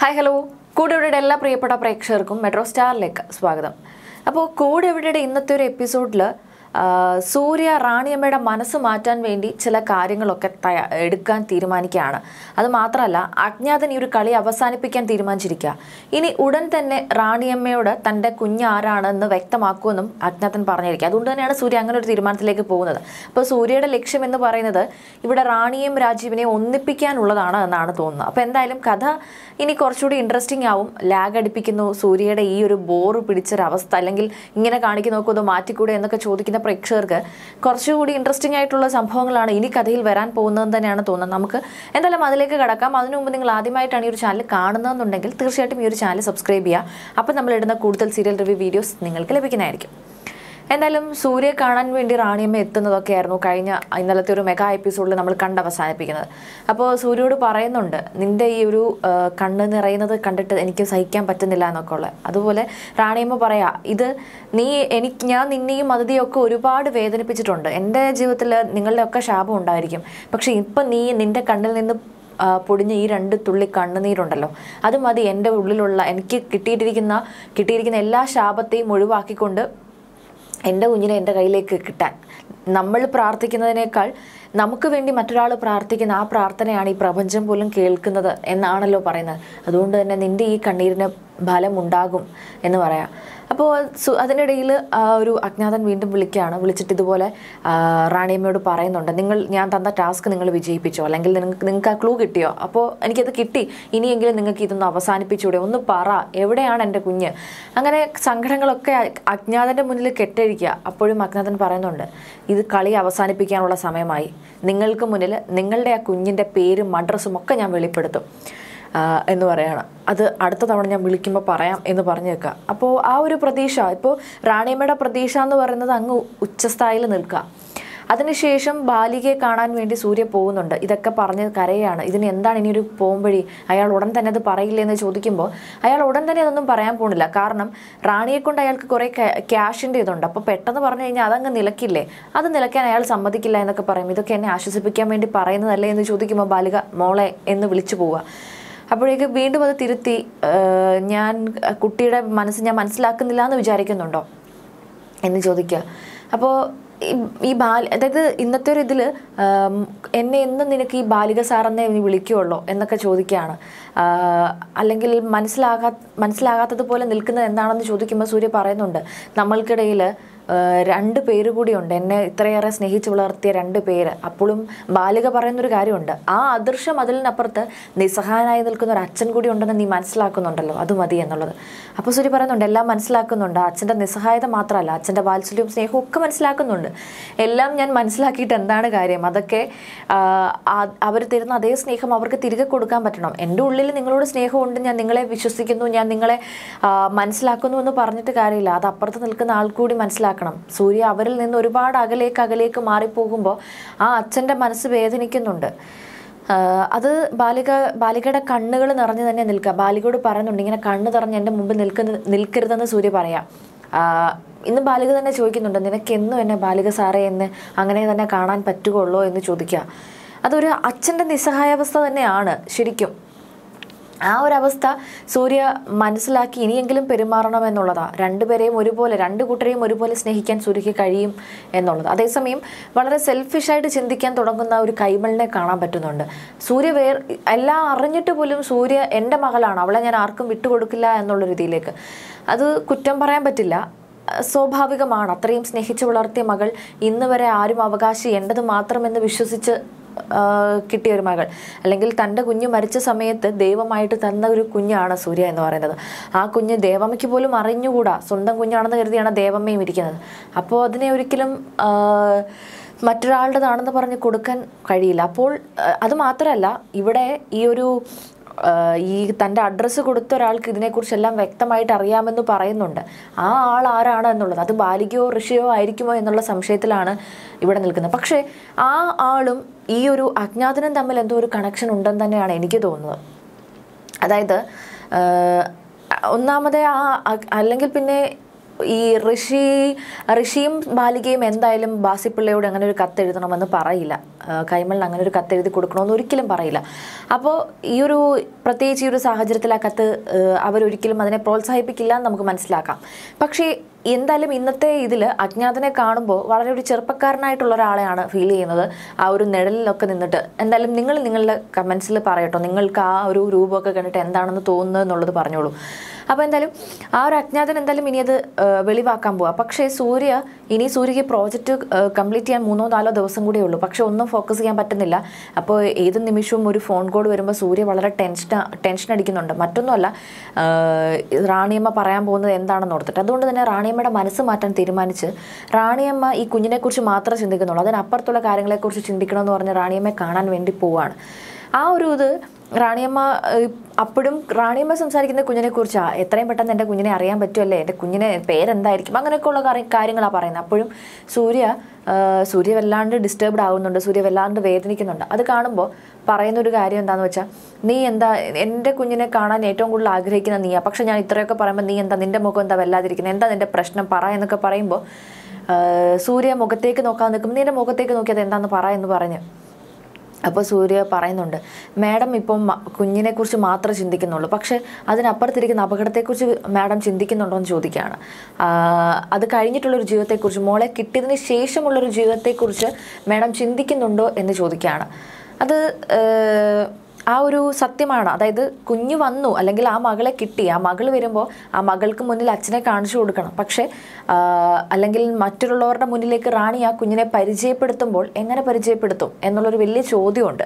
hi hello കൂടെയുടെ എല്ലാ പ്രിയപ്പെട്ട പ്രേക്ഷകർക്കും മെട്രോ സ്റ്റാറിലേക്ക് സ്വാഗതം അപ്പോൾ കൂടെയുടെ ഇന്നത്തെ ഒരു എപ്പിസോഡിൽ സൂര്യ റാണിയമ്മയുടെ മനസ്സ് മാറ്റാൻ വേണ്ടി ചില കാര്യങ്ങളൊക്കെ തയ്യാ എടുക്കാൻ തീരുമാനിക്കുകയാണ് അത് മാത്രമല്ല അജ്ഞാതൻ ഈ ഒരു കളി അവസാനിപ്പിക്കാൻ തീരുമാനിച്ചിരിക്കുക ഇനി ഉടൻ തന്നെ റാണിയമ്മയോട് തൻ്റെ കുഞ്ഞ് ആരാണെന്ന് വ്യക്തമാക്കുമെന്നും അജ്ഞാതൻ പറഞ്ഞിരിക്കുക അതുകൊണ്ട് തന്നെയാണ് സൂര്യ അങ്ങനെ ഒരു തീരുമാനത്തിലേക്ക് പോകുന്നത് അപ്പോൾ സൂര്യയുടെ ലക്ഷ്യം എന്ന് പറയുന്നത് ഇവിടെ റാണിയും രാജീവിനെ ഒന്നിപ്പിക്കാനുള്ളതാണ് എന്നാണ് തോന്നുന്നത് അപ്പോൾ എന്തായാലും കഥ ഇനി കുറച്ചുകൂടി ഇൻട്രസ്റ്റിംഗ് ആവും ലാഗ് അടിപ്പിക്കുന്നു സൂര്യയുടെ ഈ ഒരു ബോർ പിടിച്ചൊരവസ്ഥ അല്ലെങ്കിൽ ഇങ്ങനെ കാണിക്കുന്നു നോക്കുമോ അത് മാറ്റിക്കൂടെ എന്നൊക്കെ ചോദിക്കുന്ന കാണുന്ന പ്രേക്ഷകർക്ക് കുറച്ചുകൂടി ഇൻട്രസ്റ്റിംഗ് ആയിട്ടുള്ള സംഭവങ്ങളാണ് ഇനി കഥയിൽ വരാൻ പോകുന്നതെന്ന് തന്നെയാണ് തോന്നുന്നത് നമുക്ക് എന്തായാലും അതിലേക്ക് കടക്കാം അതിനു മുമ്പ് നിങ്ങൾ ആദ്യമായിട്ടാണ് ഈ ഒരു ചാനൽ കാണുന്നതെന്നുണ്ടെങ്കിൽ തീർച്ചയായിട്ടും ഈ ഒരു ചാനൽ സബ്സ്ക്രൈബ് ചെയ്യുക അപ്പോൾ നമ്മളിടുന്ന കൂടുതൽ സീരിയൽ റിവ്യൂ വീഡിയോസ് നിങ്ങൾക്ക് ലഭിക്കുന്നതായിരിക്കും എന്തായാലും സൂര്യ കാണാൻ വേണ്ടി റാണിയമ്മ ആയിരുന്നു കഴിഞ്ഞ ഇന്നലത്തെ ഒരു മെഗാ എപ്പിസോഡിൽ നമ്മൾ കണ്ട് അവസാനിപ്പിക്കുന്നത് അപ്പോൾ സൂര്യയോട് പറയുന്നുണ്ട് നിന്റെ ഈ ഒരു കണ്ണ് നിറയുന്നത് കണ്ടിട്ട് എനിക്ക് സഹിക്കാൻ പറ്റുന്നില്ല എന്നൊക്കെ ഉള്ളത് അതുപോലെ റാണിയമ്മ പറയാ ഇത് നീ എനിക്ക് ഞാൻ നിന്നെയും അതിഥിയൊക്കെ ഒരുപാട് വേദനിപ്പിച്ചിട്ടുണ്ട് എൻ്റെ ജീവിതത്തിൽ നിങ്ങളുടെയൊക്കെ ശാപം ഉണ്ടായിരിക്കും പക്ഷേ ഇപ്പം നീ നിന്റെ കണ്ണിൽ നിന്ന് പൊടിഞ്ഞ ഈ രണ്ട് തുള്ളി കണ്ണുനീരുണ്ടല്ലോ അത് മതി എൻ്റെ ഉള്ളിലുള്ള എനിക്ക് കിട്ടിയിട്ടിരിക്കുന്ന കിട്ടിയിരിക്കുന്ന എല്ലാ ശാപത്തെയും ഒഴിവാക്കിക്കൊണ്ട് എൻ്റെ കുഞ്ഞിനെ എൻ്റെ കയ്യിലേക്ക് കിട്ടാൻ നമ്മൾ പ്രാർത്ഥിക്കുന്നതിനേക്കാൾ നമുക്ക് വേണ്ടി മറ്റൊരാൾ പ്രാർത്ഥിക്കുന്ന ആ പ്രാർത്ഥനയാണ് ഈ പ്രപഞ്ചം പോലും കേൾക്കുന്നത് എന്നാണല്ലോ പറയുന്നത് അതുകൊണ്ട് തന്നെ നിൻ്റെ ഈ കണ്ണീരിന് ഫലമുണ്ടാകും എന്ന് പറയാം അപ്പോൾ അതിനിടയിൽ ഒരു അജ്ഞാതൻ വീണ്ടും വിളിക്കുകയാണ് വിളിച്ചിട്ട് ഇതുപോലെ റാണിയമ്മയോട് പറയുന്നുണ്ട് നിങ്ങൾ ഞാൻ തന്ന ടാസ്ക് നിങ്ങൾ വിജയിപ്പിച്ചോ അല്ലെങ്കിൽ നിങ്ങൾക്ക് നിങ്ങൾക്ക് ആ ക്ലൂ കിട്ടിയോ അപ്പോൾ എനിക്കത് കിട്ടി ഇനിയെങ്കിലും നിങ്ങൾക്ക് ഇതൊന്ന് അവസാനിപ്പിച്ചൂടെ ഒന്ന് പറ എവിടെയാണ് എൻ്റെ കുഞ്ഞ് അങ്ങനെ സംഘടനകളൊക്കെ അജ്ഞാതൻ്റെ മുന്നിൽ കെട്ടഴിക്കുക അപ്പോഴും അജ്ഞാതൻ പറയുന്നുണ്ട് ഇത് കളി അവസാനിപ്പിക്കാനുള്ള സമയമായി നിങ്ങൾക്ക് മുന്നിൽ നിങ്ങളുടെ ആ കുഞ്ഞിൻ്റെ പേരും അഡ്രസ്സും ഒക്കെ ഞാൻ വെളിപ്പെടുത്തും എന്ന് പറയണം അത് അടുത്ത തവണ ഞാൻ വിളിക്കുമ്പോൾ പറയാം എന്ന് പറഞ്ഞു വെക്കുക അപ്പോൾ ആ ഒരു പ്രതീക്ഷ ഇപ്പോൾ റാണിയമ്മയുടെ പ്രതീക്ഷ എന്ന് പറയുന്നത് അങ്ങ് ഉച്ചസ്ഥായിൽ നിൽക്കുക അതിനുശേഷം ബാലികയെ കാണാൻ വേണ്ടി സൂര്യ പോകുന്നുണ്ട് ഇതൊക്കെ പറഞ്ഞ് കരയാണ് ഇതിന് എന്താണ് ഇനിയൊരു പോകുമ്പഴി അയാൾ ഉടൻ തന്നെ അത് പറയില്ല എന്ന് ചോദിക്കുമ്പോൾ അയാൾ ഉടൻ തന്നെ അതൊന്നും പറയാൻ പോകുന്നില്ല കാരണം റാണിയെ കൊണ്ട് അയാൾക്ക് കുറേ ക്യാഷിൻ്റെ ഇതുണ്ട് അപ്പോൾ പെട്ടെന്ന് പറഞ്ഞു കഴിഞ്ഞാൽ അതങ്ങ് നിലക്കില്ലേ അത് നിലയ്ക്കാൻ അയാൾ സമ്മതിക്കില്ല എന്നൊക്കെ പറയും ഇതൊക്കെ എന്നെ ആശ്വസിപ്പിക്കാൻ വേണ്ടി പറയുന്നതല്ലേ എന്ന് ചോദിക്കുമ്പോൾ ബാലിക മോളെ എന്ന് വിളിച്ചു പോവുക അപ്പോഴേക്ക് വീണ്ടും അത് തിരുത്തി ഞാൻ കുട്ടിയുടെ മനസ്സ് ഞാൻ മനസ്സിലാക്കുന്നില്ല എന്ന് വിചാരിക്കുന്നുണ്ടോ എന്ന് ചോദിക്കുക അപ്പോൾ ഈ ബാല അതായത് ഇന്നത്തെ ഒരു ഇതിൽ എന്നെ എന്നും നിനക്ക് ഈ ബാലിക സാറെന്നെ നീ വിളിക്കുള്ളൂ എന്നൊക്കെ ചോദിക്കുകയാണ് അല്ലെങ്കിൽ മനസ്സിലാകാ മനസ്സിലാകാത്തതുപോലെ നിൽക്കുന്നത് എന്താണെന്ന് ചോദിക്കുമ്പോൾ സൂര്യ പറയുന്നുണ്ട് നമ്മൾക്കിടയിൽ രണ്ട് പേര് കൂടിയുണ്ട് എന്നെ ഇത്രയേറെ സ്നേഹിച്ച് വളർത്തിയ രണ്ട് പേര് അപ്പോഴും ബാലിക പറയുന്നൊരു കാര്യമുണ്ട് ആ അദൃശ്യം അതിലിനപ്പുറത്ത് നിസ്സഹായനായി നിൽക്കുന്ന ഒരു അച്ഛൻ കൂടി ഉണ്ടെന്ന് നീ മനസ്സിലാക്കുന്നുണ്ടല്ലോ അത് മതി എന്നുള്ളത് അപ്പോൾ സുരി പറയുന്നുണ്ട് എല്ലാം മനസ്സിലാക്കുന്നുണ്ട് അച്ഛൻ്റെ നിസ്സഹായത മാത്രമല്ല അച്ഛൻ്റെ വാത്സല്യവും സ്നേഹവും ഒക്കെ മനസ്സിലാക്കുന്നുണ്ട് എല്ലാം ഞാൻ മനസ്സിലാക്കിയിട്ട് എന്താണ് കാര്യം അതൊക്കെ അവർ തരുന്ന അതേ സ്നേഹം അവർക്ക് തിരികെ കൊടുക്കാൻ പറ്റണം എൻ്റെ ഉള്ളിൽ നിങ്ങളോട് സ്നേഹമുണ്ട് ഞാൻ നിങ്ങളെ വിശ്വസിക്കുന്നു ഞാൻ നിങ്ങളെ മനസ്സിലാക്കുന്നു എന്ന് പറഞ്ഞിട്ട് കാര്യമില്ല അത് അപ്പുറത്ത് നിൽക്കുന്ന ആൾ കൂടി മനസ്സിലാക്കുന്നു മനസ്സിലാക്കണം സൂര്യ അവരിൽ നിന്ന് ഒരുപാട് അകലേക്ക് അകലേക്ക് മാറിപ്പോകുമ്പോൾ ആ അച്ഛൻ്റെ മനസ്സ് വേദനിക്കുന്നുണ്ട് അത് ബാലിക ബാലികയുടെ കണ്ണുകൾ നിറഞ്ഞു തന്നെ നിൽക്കുക ബാലികയോട് പറയുന്നുണ്ട് ഇങ്ങനെ കണ്ണ് നിറഞ്ഞ് എൻ്റെ മുമ്പിൽ നിൽക്കുന്ന നിൽക്കരുതെന്ന് സൂര്യ പറയാം ഇന്ന് ബാലിക തന്നെ ചോദിക്കുന്നുണ്ട് നിനക്ക് എന്നെ ബാലിക സാറേ എന്ന് അങ്ങനെ തന്നെ കാണാൻ പറ്റുകയുള്ളോ എന്ന് ചോദിക്കുക അതൊരു അച്ഛൻ്റെ നിസ്സഹായാവസ്ഥ തന്നെയാണ് ശരിക്കും ആ ഒരു അവസ്ഥ സൂര്യ മനസ്സിലാക്കി ഇനിയെങ്കിലും പെരുമാറണം എന്നുള്ളതാണ് രണ്ടുപേരെയും ഒരുപോലെ രണ്ട് കൂട്ടരെയും ഒരുപോലെ സ്നേഹിക്കാൻ സൂര്യക്ക് കഴിയും എന്നുള്ളത് അതേസമയം വളരെ സെൽഫിഷായിട്ട് ചിന്തിക്കാൻ തുടങ്ങുന്ന ഒരു കൈമളിനെ കാണാൻ പറ്റുന്നുണ്ട് സൂര്യ വേർ എല്ലാം അറിഞ്ഞിട്ട് പോലും സൂര്യ എൻ്റെ മകളാണ് അവളെ ഞാൻ ആർക്കും വിട്ടുകൊടുക്കില്ല എന്നുള്ള രീതിയിലേക്ക് അത് കുറ്റം പറയാൻ പറ്റില്ല സ്വാഭാവികമാണ് അത്രയും സ്നേഹിച്ചു വളർത്തിയ മകൾ ഇന്ന് വരെ ആരും അവകാശം എൻ്റെത് മാത്രമെന്ന് വിശ്വസിച്ച് കിട്ടിയ ഒരു മകൾ അല്ലെങ്കിൽ തൻ്റെ കുഞ്ഞ് മരിച്ച സമയത്ത് ദൈവമായിട്ട് തന്ന ഒരു കുഞ്ഞാണ് സൂര്യ എന്ന് പറയുന്നത് ആ കുഞ്ഞ് ദേവമ്മയ്ക്ക് പോലും അറിഞ്ഞുകൂടാ സ്വന്തം കുഞ്ഞാണെന്ന് കരുതിയാണ് ദേവമ്മയും ഇരിക്കുന്നത് അപ്പോൾ അതിനെ ഒരിക്കലും മറ്റൊരാളുടേതാണെന്ന് പറഞ്ഞ് കൊടുക്കാൻ കഴിയില്ല അപ്പോൾ അതുമാത്രമല്ല ഇവിടെ ഈ ഒരു ഈ തൻ്റെ അഡ്രസ്സ് കൊടുത്ത ഒരാൾക്ക് ഇതിനെക്കുറിച്ചെല്ലാം വ്യക്തമായിട്ട് അറിയാമെന്ന് പറയുന്നുണ്ട് ആ ആൾ ആരാണ് എന്നുള്ളത് അത് ബാലികയോ ഋഷിയോ ആയിരിക്കുമോ എന്നുള്ള സംശയത്തിലാണ് ഇവിടെ നിൽക്കുന്നത് പക്ഷേ ആ ആളും ഈ ഒരു അജ്ഞാതനും തമ്മിൽ എന്തോ ഒരു കണക്ഷൻ ഉണ്ടെന്ന് തന്നെയാണ് എനിക്ക് തോന്നുന്നത് അതായത് ഒന്നാമതേ ആ അല്ലെങ്കിൽ പിന്നെ ഈ ഋഷി ഋഷിയും ബാലികയും എന്തായാലും ബാസിപ്പിള്ളയോട് അങ്ങനെ ഒരു കത്തെഴുതണമെന്ന് പറയില്ല കൈമളിന് അങ്ങനെ ഒരു കത്തെഴുതി കൊടുക്കണമെന്ന് ഒരിക്കലും പറയില്ല അപ്പോൾ ഈ ഒരു പ്രത്യേകിച്ച് ഈ ഒരു സാഹചര്യത്തിൽ ആ കത്ത് അവരൊരിക്കലും അതിനെ പ്രോത്സാഹിപ്പിക്കില്ല എന്ന് നമുക്ക് മനസ്സിലാക്കാം പക്ഷേ എന്തായാലും ഇന്നത്തെ ഇതിൽ അജ്ഞാതനെ കാണുമ്പോൾ വളരെ ഒരു ചെറുപ്പക്കാരനായിട്ടുള്ള ഒരാളെയാണ് ഫീൽ ചെയ്യുന്നത് ആ ഒരു നിഴലിലൊക്കെ നിന്നിട്ട് എന്തായാലും നിങ്ങൾ നിങ്ങളുടെ കമൻസിൽ പറയട്ടോ നിങ്ങൾക്ക് ആ ഒരു രൂപമൊക്കെ കണ്ടിട്ട് എന്താണെന്ന് തോന്നുന്നത് എന്നുള്ളത് പറഞ്ഞോളൂ അപ്പോൾ എന്തായാലും ആ ഒരു അജ്ഞാതൻ എന്തായാലും ഇനി അത് വെളിവാക്കാൻ പോവാം പക്ഷേ സൂര്യ ഇനി സൂര്യക്ക് പ്രോജക്റ്റ് കംപ്ലീറ്റ് ചെയ്യാൻ മൂന്നോ നാലോ ദിവസം കൂടിയേ ഉള്ളൂ പക്ഷേ ഒന്നും ഫോക്കസ് ചെയ്യാൻ പറ്റുന്നില്ല അപ്പോൾ ഏത് നിമിഷവും ഒരു ഫോൺ കോൾ വരുമ്പോൾ സൂര്യ വളരെ ടെൻഷൻ ടെൻഷൻ അടിക്കുന്നുണ്ട് മറ്റൊന്നുമല്ല റാണിയമ്മ പറയാൻ പോകുന്നത് എന്താണെന്ന് ഓർത്തിട്ട് അതുകൊണ്ട് തന്നെ റാണിയമ്മ റാണിയമ്മയുടെ മനസ്സ് മാറ്റാൻ തീരുമാനിച്ച് റാണിയമ്മ ഈ കുഞ്ഞിനെക്കുറിച്ച് മാത്രമേ ചിന്തിക്കുന്നുള്ളൂ അതിനപ്പുറത്തുള്ള കാര്യങ്ങളെക്കുറിച്ച് ചിന്തിക്കണമെന്ന് പറഞ്ഞ് റാണിയമ്മയെ കാണാൻ വേണ്ടി പോവാണ് ആ ഒരു ഇത് റാണിയമ്മ അപ്പോഴും റാണിയമ്മ സംസാരിക്കുന്ന കുഞ്ഞിനെ എത്രയും പെട്ടെന്ന് എൻ്റെ കുഞ്ഞിനെ അറിയാൻ പറ്റുമല്ലേ എൻ്റെ കുഞ്ഞിനെ പേരെന്തായിരിക്കും അങ്ങനെയൊക്കെയുള്ള കാര്യങ്ങളാണ് പറയുന്നത് അപ്പോഴും സൂര്യ സൂര്യ വല്ലാണ്ട് ഡിസ്റ്റർബ്ഡ് ആവുന്നുണ്ട് സൂര്യ വല്ലാണ്ട് വേദനിക്കുന്നുണ്ട് അത് കാണുമ്പോൾ പറയുന്ന ഒരു കാര്യം എന്താണെന്ന് വെച്ചാൽ നീ എന്താ എൻ്റെ കുഞ്ഞിനെ കാണാൻ ഏറ്റവും കൂടുതൽ ആഗ്രഹിക്കുന്ന നീയാ പക്ഷെ ഞാൻ ഇത്രയൊക്കെ പറയുമ്പോൾ നീ എന്താ നിൻ്റെ മുഖം എന്താ വല്ലാതിരിക്കുന്നത് എന്താ നിൻ്റെ പ്രശ്നം പറ എന്നൊക്കെ പറയുമ്പോൾ സൂര്യ മുഖത്തേക്ക് നോക്കാൻ നിൽക്കുമ്പോൾ നിൻ്റെ മുഖത്തേക്ക് നോക്കിയത് എന്താണെന്ന് പറ എന്ന് പറഞ്ഞു അപ്പോൾ സൂര്യ പറയുന്നുണ്ട് മാഡം ഇപ്പം കുഞ്ഞിനെക്കുറിച്ച് മാത്രമേ ചിന്തിക്കുന്നുള്ളൂ പക്ഷേ അതിനപ്പുറത്തിരിക്കുന്ന അപകടത്തെക്കുറിച്ച് മാഡം ചിന്തിക്കുന്നുണ്ടോ എന്ന് ചോദിക്കുകയാണ് അത് കഴിഞ്ഞിട്ടുള്ളൊരു ജീവിതത്തെക്കുറിച്ച് മോളെ കിട്ടിയതിന് ശേഷമുള്ളൊരു ജീവിതത്തെക്കുറിച്ച് മാഡം ചിന്തിക്കുന്നുണ്ടോ എന്ന് ചോദിക്കുകയാണ് അത് ആ ഒരു സത്യമാണ് അതായത് കുഞ്ഞ് വന്നു അല്ലെങ്കിൽ ആ മകളെ കിട്ടി ആ മകൾ വരുമ്പോൾ ആ മകൾക്ക് മുന്നിൽ അച്ഛനെ കാണിച്ചു കൊടുക്കണം പക്ഷേ അല്ലെങ്കിൽ മറ്റുള്ളവരുടെ മുന്നിലേക്ക് റാണി ആ കുഞ്ഞിനെ പരിചയപ്പെടുത്തുമ്പോൾ എങ്ങനെ പരിചയപ്പെടുത്തും എന്നുള്ളൊരു വലിയ ചോദ്യമുണ്ട്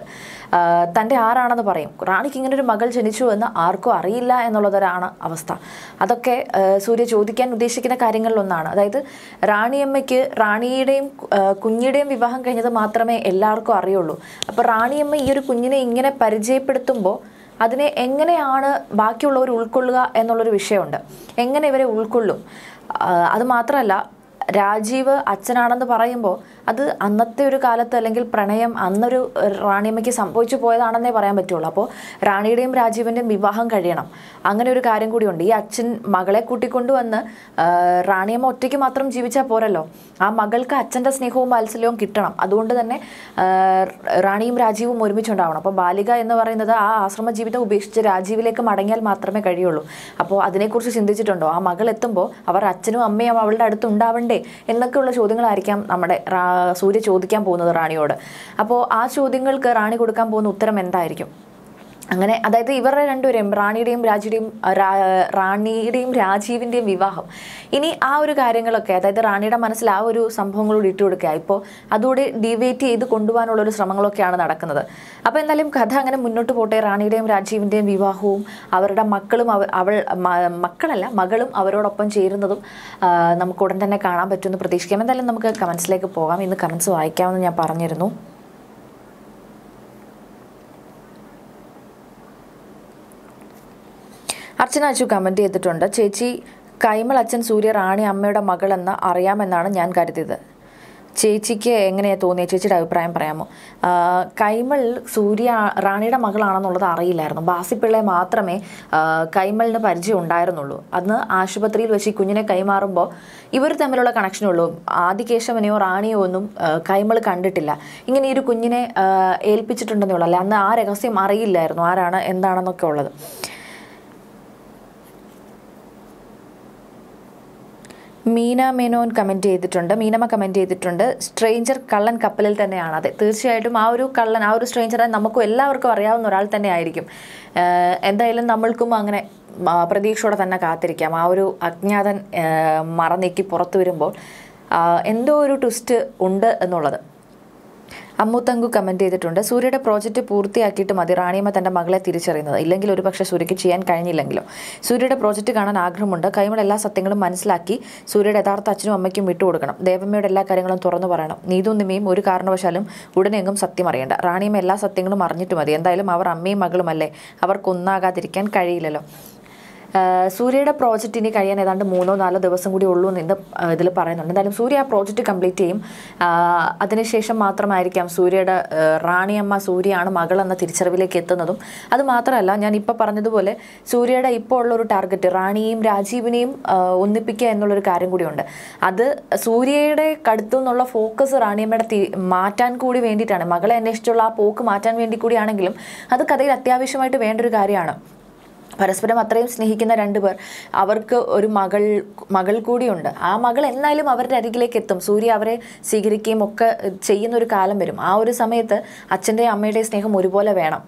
തൻ്റെ ആരാണെന്ന് പറയും റാണിക്ക് ഇങ്ങനെ ഒരു മകൾ ജനിച്ചു എന്ന് ആർക്കും അറിയില്ല എന്നുള്ളതൊരാണ് അവസ്ഥ അതൊക്കെ സൂര്യ ചോദിക്കാൻ ഉദ്ദേശിക്കുന്ന കാര്യങ്ങളിലൊന്നാണ് അതായത് റാണിയമ്മയ്ക്ക് റാണിയുടെയും കുഞ്ഞിയുടെയും വിവാഹം കഴിഞ്ഞത് മാത്രമേ എല്ലാവർക്കും അറിയുള്ളൂ അപ്പോൾ റാണിയമ്മ ഈ ഒരു കുഞ്ഞിനെ ഇങ്ങനെ പരിചയം പരിചയപ്പെടുത്തുമ്പോൾ അതിനെ എങ്ങനെയാണ് ബാക്കിയുള്ളവർ ഉൾക്കൊള്ളുക എന്നുള്ളൊരു വിഷയമുണ്ട് എങ്ങനെ ഇവരെ ഉൾക്കൊള്ളും അത് മാത്രമല്ല രാജീവ് അച്ഛനാണെന്ന് പറയുമ്പോൾ അത് അന്നത്തെ ഒരു കാലത്ത് അല്ലെങ്കിൽ പ്രണയം അന്നൊരു റാണിയമ്മയ്ക്ക് സംഭവിച്ചു പോയതാണെന്നേ പറയാൻ പറ്റുള്ളൂ അപ്പോൾ റാണിയുടെയും രാജീവൻ്റെയും വിവാഹം കഴിയണം അങ്ങനെ ഒരു കാര്യം കൂടിയുണ്ട് ഈ അച്ഛൻ മകളെ കൂട്ടിക്കൊണ്ടുവന്ന് റാണിയമ്മ ഒറ്റയ്ക്ക് മാത്രം ജീവിച്ചാൽ പോരല്ലോ ആ മകൾക്ക് അച്ഛൻ്റെ സ്നേഹവും വാത്സല്യവും കിട്ടണം അതുകൊണ്ട് തന്നെ റാണിയും രാജീവും ഒരുമിച്ചുണ്ടാവണം അപ്പോൾ ബാലിക എന്ന് പറയുന്നത് ആ ആശ്രമ ജീവിതം ഉപേക്ഷിച്ച് രാജീവിലേക്ക് മടങ്ങിയാൽ മാത്രമേ കഴിയുള്ളൂ അപ്പോൾ അതിനെക്കുറിച്ച് ചിന്തിച്ചിട്ടുണ്ടോ ആ മകൾ എത്തുമ്പോൾ അവർ അച്ഛനും അമ്മയും അവളുടെ അടുത്ത് ഉണ്ടാവണ്ടേ എന്നൊക്കെയുള്ള ചോദ്യങ്ങളായിരിക്കാം നമ്മുടെ സൂര്യ ചോദിക്കാൻ പോകുന്നത് റാണിയോട് അപ്പോൾ ആ ചോദ്യങ്ങൾക്ക് റാണി കൊടുക്കാൻ പോകുന്ന ഉത്തരം എന്തായിരിക്കും അങ്ങനെ അതായത് ഇവരുടെ രണ്ടുപേരും റാണിയുടെയും രാജിയുടെയും റാണിയുടെയും രാജീവിൻ്റെയും വിവാഹം ഇനി ആ ഒരു കാര്യങ്ങളൊക്കെ അതായത് റാണിയുടെ മനസ്സിൽ ആ ഒരു സംഭവങ്ങളോട് ഇട്ടുകൊടുക്കുക ഇപ്പോൾ അതുകൂടി ഡിവേറ്റ് ചെയ്ത് കൊണ്ടുപോകാനുള്ള ഒരു ശ്രമങ്ങളൊക്കെയാണ് നടക്കുന്നത് അപ്പോൾ എന്തായാലും കഥ അങ്ങനെ മുന്നോട്ട് പോട്ടെ റാണിയുടെയും രാജീവിൻ്റെയും വിവാഹവും അവരുടെ മക്കളും അവൾ മക്കളല്ല മകളും അവരോടൊപ്പം ചേരുന്നതും നമുക്ക് ഉടൻ തന്നെ കാണാൻ പറ്റുമെന്ന് പ്രതീക്ഷിക്കാം എന്തായാലും നമുക്ക് കമൻസിലേക്ക് പോകാം ഇന്ന് കമൻസ് വായിക്കാമെന്ന് ഞാൻ പറഞ്ഞിരുന്നു അച്ഛൻ അച്ചു കമൻറ്റ് ചെയ്തിട്ടുണ്ട് ചേച്ചി കൈമൾ അച്ഛൻ സൂര്യ റാണി അമ്മയുടെ മകളെന്ന് അറിയാമെന്നാണ് ഞാൻ കരുതിയത് ചേച്ചിക്ക് എങ്ങനെയാണ് തോന്നിയത് ചേച്ചിയുടെ അഭിപ്രായം പറയാമോ കൈമൾ സൂര്യ റാണിയുടെ മകളാണെന്നുള്ളത് അറിയില്ലായിരുന്നു ബാസിപ്പിള്ളയെ മാത്രമേ കൈമളിന് പരിചയം ഉണ്ടായിരുന്നുള്ളൂ അന്ന് ആശുപത്രിയിൽ വെച്ച് ഈ കുഞ്ഞിനെ കൈമാറുമ്പോൾ ഇവർ തമ്മിലുള്ള കണക്ഷനുള്ളൂ ആദികേശവനെയോ റാണിയോ ഒന്നും കൈമൾ കണ്ടിട്ടില്ല ഇങ്ങനെ ഈ ഒരു കുഞ്ഞിനെ ഏൽപ്പിച്ചിട്ടുണ്ടെന്നുള്ള അന്ന് ആ രഹസ്യം അറിയില്ലായിരുന്നു ആരാണ് എന്താണെന്നൊക്കെ ഉള്ളത് മീന മേനോൻ കമൻറ്റ് ചെയ്തിട്ടുണ്ട് മീനമ്മ കമൻറ്റ് ചെയ്തിട്ടുണ്ട് സ്ട്രേഞ്ചർ കള്ളൻ കപ്പലിൽ തന്നെയാണ് അതെ തീർച്ചയായിട്ടും ആ ഒരു കള്ളൻ ആ ഒരു സ്ട്രേഞ്ചറെ നമുക്കും എല്ലാവർക്കും അറിയാവുന്ന ഒരാൾ തന്നെ ആയിരിക്കും എന്തായാലും നമ്മൾക്കും അങ്ങനെ പ്രതീക്ഷയോടെ തന്നെ കാത്തിരിക്കാം ആ ഒരു അജ്ഞാതൻ മറന്നേക്കി പുറത്തു വരുമ്പോൾ എന്തോ ഒരു ട്വിസ്റ്റ് ഉണ്ട് എന്നുള്ളത് അമ്മുത്തങ്കു കമന്റ് ചെയ്തിട്ടുണ്ട് സൂര്യയുടെ പ്രോജക്റ്റ് പൂർത്തിയാക്കിയിട്ട് മതി റാണിയമ്മ തന്റെ മകളെ തിരിച്ചറിയുന്നത് ഇല്ലെങ്കിൽ പക്ഷെ സൂര്യയ്ക്ക് ചെയ്യാൻ കഴിഞ്ഞില്ലെങ്കിലോ സൂര്യയുടെ പ്രോജക്റ്റ് കാണാൻ ആഗ്രഹമുണ്ട് കൈമുള്ള എല്ലാ സത്യങ്ങളും മനസ്സിലാക്കി സൂര്യയുടെ യഥാർത്ഥ അച്ഛനും അമ്മയ്ക്കും വിട്ടുകൊടുക്കണം ദേവമ്മയുടെ എല്ലാ കാര്യങ്ങളും തുറന്നു പറയണം നീതും നിമയും ഒരു കാരണവശാലും ഉടനെങ്കും സത്യം അറിയണ്ട റാണിയമ്മ എല്ലാ സത്യങ്ങളും അറിഞ്ഞിട്ട് മതി എന്തായാലും അവർ അമ്മയും മകളുമല്ലേ അവർക്കൊന്നാകാതിരിക്കാൻ കഴിയില്ലല്ലോ സൂര്യയുടെ പ്രോജക്റ്റ് ഇനി കഴിയാൻ ഏതാണ്ട് മൂന്നോ നാലോ ദിവസം കൂടി ഉള്ളൂ എന്ന് ഇതിൽ പറയുന്നുണ്ട് എന്തായാലും സൂര്യ ആ പ്രോജക്റ്റ് കംപ്ലീറ്റ് ചെയ്യും അതിനുശേഷം മാത്രമായിരിക്കാം സൂര്യയുടെ റാണിയമ്മ സൂര്യയാണ് മകളെന്ന തിരിച്ചറിവിലേക്ക് എത്തുന്നതും അത് മാത്രമല്ല ഞാൻ ഇപ്പോൾ പറഞ്ഞതുപോലെ സൂര്യയുടെ ഇപ്പോൾ ഉള്ളൊരു ടാർഗറ്റ് റാണിയെയും രാജീവിനെയും ഒന്നിപ്പിക്കുക എന്നുള്ളൊരു കാര്യം കൂടിയുണ്ട് അത് സൂര്യയുടെ കടുത്തു നിന്നുള്ള ഫോക്കസ് റാണിയമ്മയുടെ മാറ്റാൻ കൂടി വേണ്ടിയിട്ടാണ് മകളെ അന്വേഷിച്ചുള്ള ആ പോക്ക് മാറ്റാൻ വേണ്ടി കൂടിയാണെങ്കിലും അത് കഥയിൽ അത്യാവശ്യമായിട്ട് വേണ്ട ഒരു കാര്യമാണ് പരസ്പരം അത്രയും സ്നേഹിക്കുന്ന രണ്ടുപേർ അവർക്ക് ഒരു മകൾ മകൾ കൂടിയുണ്ട് ആ മകൾ എന്നാലും അവരുടെ അരികിലേക്ക് എത്തും സൂര്യ അവരെ സ്വീകരിക്കുകയും ഒക്കെ ചെയ്യുന്ന ഒരു കാലം വരും ആ ഒരു സമയത്ത് അച്ഛൻ്റെ അമ്മയുടെ സ്നേഹം ഒരുപോലെ വേണം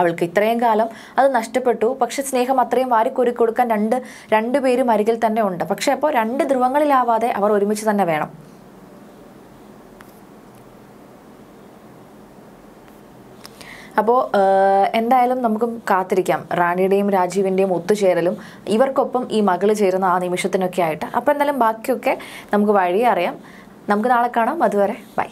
അവൾക്ക് ഇത്രയും കാലം അത് നഷ്ടപ്പെട്ടു പക്ഷെ സ്നേഹം അത്രയും വാരിക്കൊരു കൊടുക്കാൻ രണ്ട് രണ്ടുപേരും അരികിൽ തന്നെ ഉണ്ട് പക്ഷെ അപ്പോൾ രണ്ട് ധ്രുവങ്ങളിലാവാതെ അവർ ഒരുമിച്ച് തന്നെ വേണം അപ്പോൾ എന്തായാലും നമുക്ക് കാത്തിരിക്കാം റാണിയുടെയും രാജീവിൻ്റെയും ഒത്തുചേരലും ഇവർക്കൊപ്പം ഈ മകൾ ചേരുന്ന ആ നിമിഷത്തിനൊക്കെ ആയിട്ട് അപ്പോൾ എന്തായാലും ബാക്കിയൊക്കെ നമുക്ക് വഴി അറിയാം നമുക്ക് നാളെ കാണാം അതുവരെ ബൈ